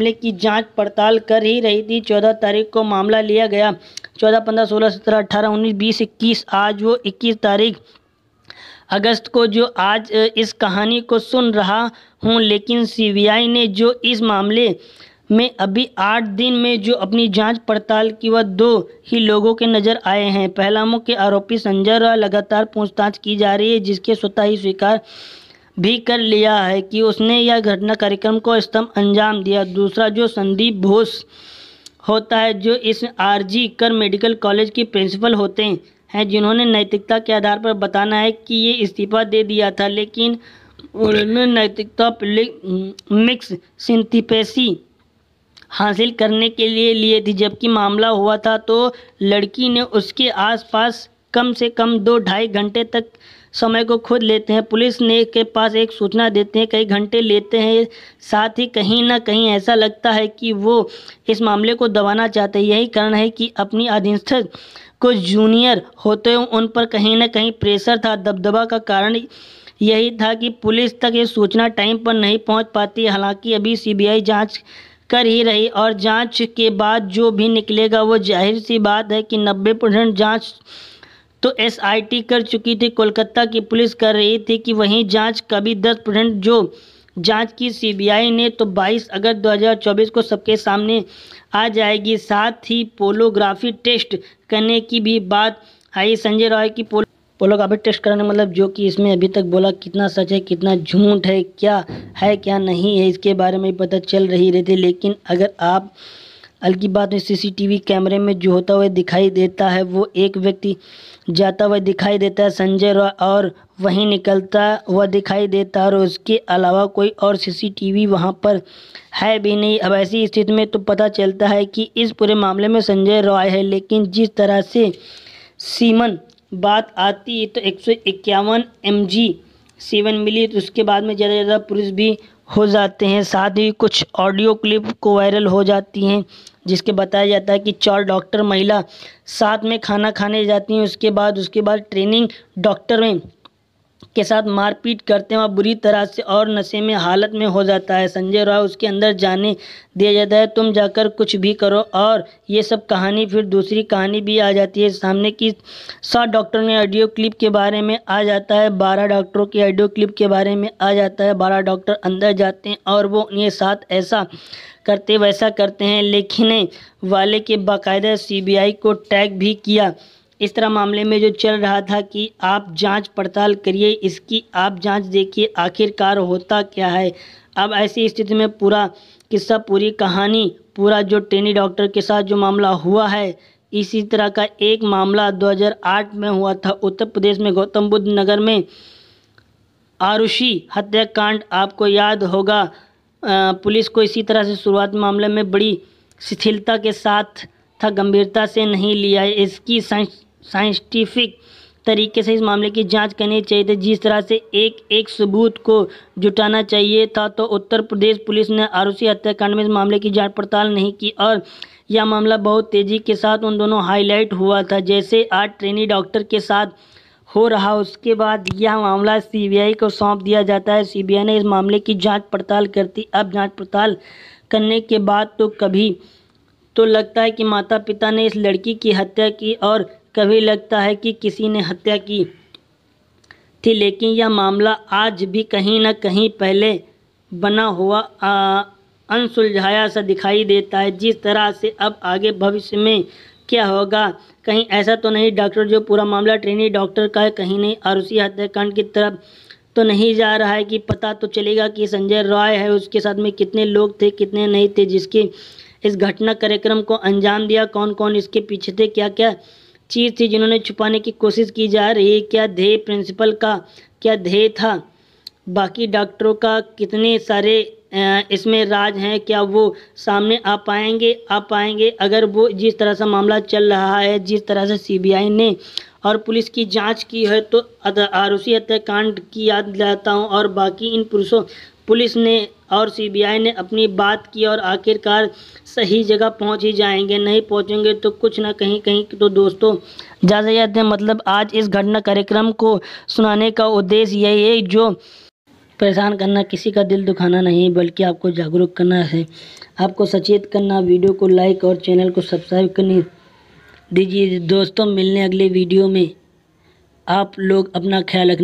मामले की जांच पड़ताल कर ही रही थी चौदह तारीख को मामला लिया गया चौदह पंद्रह सोलह सत्रह अट्ठारह उन्नीस बीस इक्कीस आज वो इक्कीस तारीख अगस्त को जो आज इस कहानी को सुन रहा हूँ लेकिन सीबीआई ने जो इस मामले में अभी आठ दिन में जो अपनी जांच पड़ताल की वह दो ही लोगों के नज़र आए हैं पहला मुख्य आरोपी संजय लगातार पूछताछ की जा रही है जिसके स्वतः ही स्वीकार भी कर लिया है कि उसने यह घटना कार्यक्रम को स्तंभ अंजाम दिया दूसरा जो संदीप घोष होता है जो इस आरजी कर मेडिकल कॉलेज के प्रिंसिपल होते हैं जिन्होंने नैतिकता के आधार पर बताना है कि ये इस्तीफा दे दिया था लेकिन उन्होंने नैतिकता मिक्स सिंथिपेसी हासिल करने के लिए लिए थी जबकि मामला हुआ था तो लड़की ने उसके आसपास कम से कम दो ढाई घंटे तक समय को खुद लेते हैं पुलिस ने के पास एक सूचना देते हैं कई घंटे लेते हैं साथ ही कहीं ना कहीं ऐसा लगता है कि वो इस मामले को दबाना चाहते हैं यही कारण है कि अपनी अधीनस्थ को जूनियर होते हुए उन पर कहीं ना कहीं प्रेशर था दबदबा का कारण यही था कि पुलिस तक ये सूचना टाइम पर नहीं पहुंच पाती हालांकि अभी सीबीआई जांच कर ही रही और जांच के बाद जो भी निकलेगा वो जाहिर सी बात है कि 90 परसेंट जाँच तो एसआईटी कर चुकी थी कोलकाता की पुलिस कर रही थी कि वहीं जांच कभी दस परसेंट जो जांच की सीबीआई ने तो 22 अगस्त 2024 को सबके सामने आ जाएगी साथ ही पोलोग्राफी टेस्ट करने की भी बात आई संजय रॉय की पोलो पोलोग्राफी टेस्ट कराने मतलब जो कि इसमें अभी तक बोला कितना सच है कितना झूठ है क्या है क्या नहीं है इसके बारे में पता चल रही रहती लेकिन अगर आप हल्की बात में सीसीटीवी कैमरे में जो होता हुआ दिखाई देता है वो एक व्यक्ति जाता हुआ दिखाई देता है संजय रॉय और वहीं निकलता हुआ दिखाई देता है और उसके अलावा कोई और सीसीटीवी वहां पर है भी नहीं अब ऐसी स्थिति में तो पता चलता है कि इस पूरे मामले में संजय रॉय है लेकिन जिस तरह से सीमन बात आती है तो एक सौ इक्यावन एम जी सेवन मिली तो उसके बाद में ज़्यादा से ज़्यादा पुलिस भी हो जाते हैं साथ ही कुछ ऑडियो क्लिप को वायरल हो जाती हैं जिसके बताया जाता है कि चार डॉक्टर महिला साथ में खाना खाने जाती हैं उसके बाद उसके बाद ट्रेनिंग डॉक्टर में के साथ मारपीट करते हुए बुरी तरह से और नशे में हालत में हो जाता है संजय राव उसके अंदर जाने दिया जाता है तुम जाकर कुछ भी करो और ये सब कहानी फिर दूसरी कहानी भी आ जाती है सामने की सात डॉक्टर में ऑडियो क्लिप के बारे में आ जाता है बारह डॉक्टरों के ऑडियो क्लिप के बारे में आ जाता है बारह डॉक्टर अंदर जाते हैं और वो उनके साथ ऐसा करते वैसा करते हैं लेखने वाले के बाकायदा सी को टैग भी किया इस तरह मामले में जो चल रहा था कि आप जांच पड़ताल करिए इसकी आप जांच देखिए आखिरकार होता क्या है अब ऐसी स्थिति में पूरा किस्सा पूरी कहानी पूरा जो टेनी डॉक्टर के साथ जो मामला हुआ है इसी तरह का एक मामला 2008 में हुआ था उत्तर प्रदेश में गौतम बुद्ध नगर में आरुषि हत्याकांड आपको याद होगा पुलिस को इसी तरह से शुरुआत मामले में बड़ी शिथिलता के साथ था गंभीरता से नहीं लिया इसकी साइंटिफिक तरीके से इस मामले की जांच करनी चाहिए थी जिस तरह से एक एक सबूत को जुटाना चाहिए था तो उत्तर प्रदेश पुलिस ने आरूसी हत्याकांड में इस मामले की जांच पड़ताल नहीं की और यह मामला बहुत तेज़ी के साथ उन दोनों हाईलाइट हुआ था जैसे आज ट्रेनी डॉक्टर के साथ हो रहा उसके बाद यह मामला सीबीआई को सौंप दिया जाता है सीबीआई ने इस मामले की जांच पड़ताल करती अब जांच पड़ताल करने के बाद तो कभी तो लगता है कि माता पिता ने इस लड़की की हत्या की और कभी लगता है कि किसी ने हत्या की थी लेकिन यह मामला आज भी कहीं ना कहीं पहले बना हुआ अनसुलझाया सा दिखाई देता है जिस तरह से अब आगे भविष्य में क्या होगा कहीं ऐसा तो नहीं डॉक्टर जो पूरा मामला ट्रेनी डॉक्टर का है कहीं नहीं आरुषि हत्याकांड की तरफ तो नहीं जा रहा है कि पता तो चलेगा कि संजय रॉय है उसके साथ में कितने लोग थे कितने नहीं थे जिसके इस घटना कार्यक्रम को अंजाम दिया कौन कौन इसके पीछे थे क्या क्या चीज़ थी जिन्होंने छुपाने की कोशिश की जा रही क्या ध्येय प्रिंसिपल का क्या ध्येय था बाकी डॉक्टरों का कितने सारे इसमें राज हैं क्या वो सामने आ पाएंगे आ पाएंगे अगर वो जिस तरह से मामला चल रहा है जिस तरह से सीबीआई ने और पुलिस की जांच की है तो आरुषि हत्याकांड की याद दिलाता हूँ और बाकी इन पुरुषों पुलिस ने और सीबीआई ने अपनी बात की और आखिरकार सही जगह पहुंच ही जाएंगे नहीं पहुंचेंगे तो कुछ ना कहीं कहीं तो दोस्तों ज़्यादा याद है मतलब आज इस घटना कार्यक्रम को सुनाने का उद्देश्य यही है जो परेशान करना किसी का दिल दुखाना नहीं बल्कि आपको जागरूक करना है आपको सचेत करना वीडियो को लाइक और चैनल को सब्सक्राइब करनी दीजिए दोस्तों मिलने अगले वीडियो में आप लोग अपना ख्याल रखना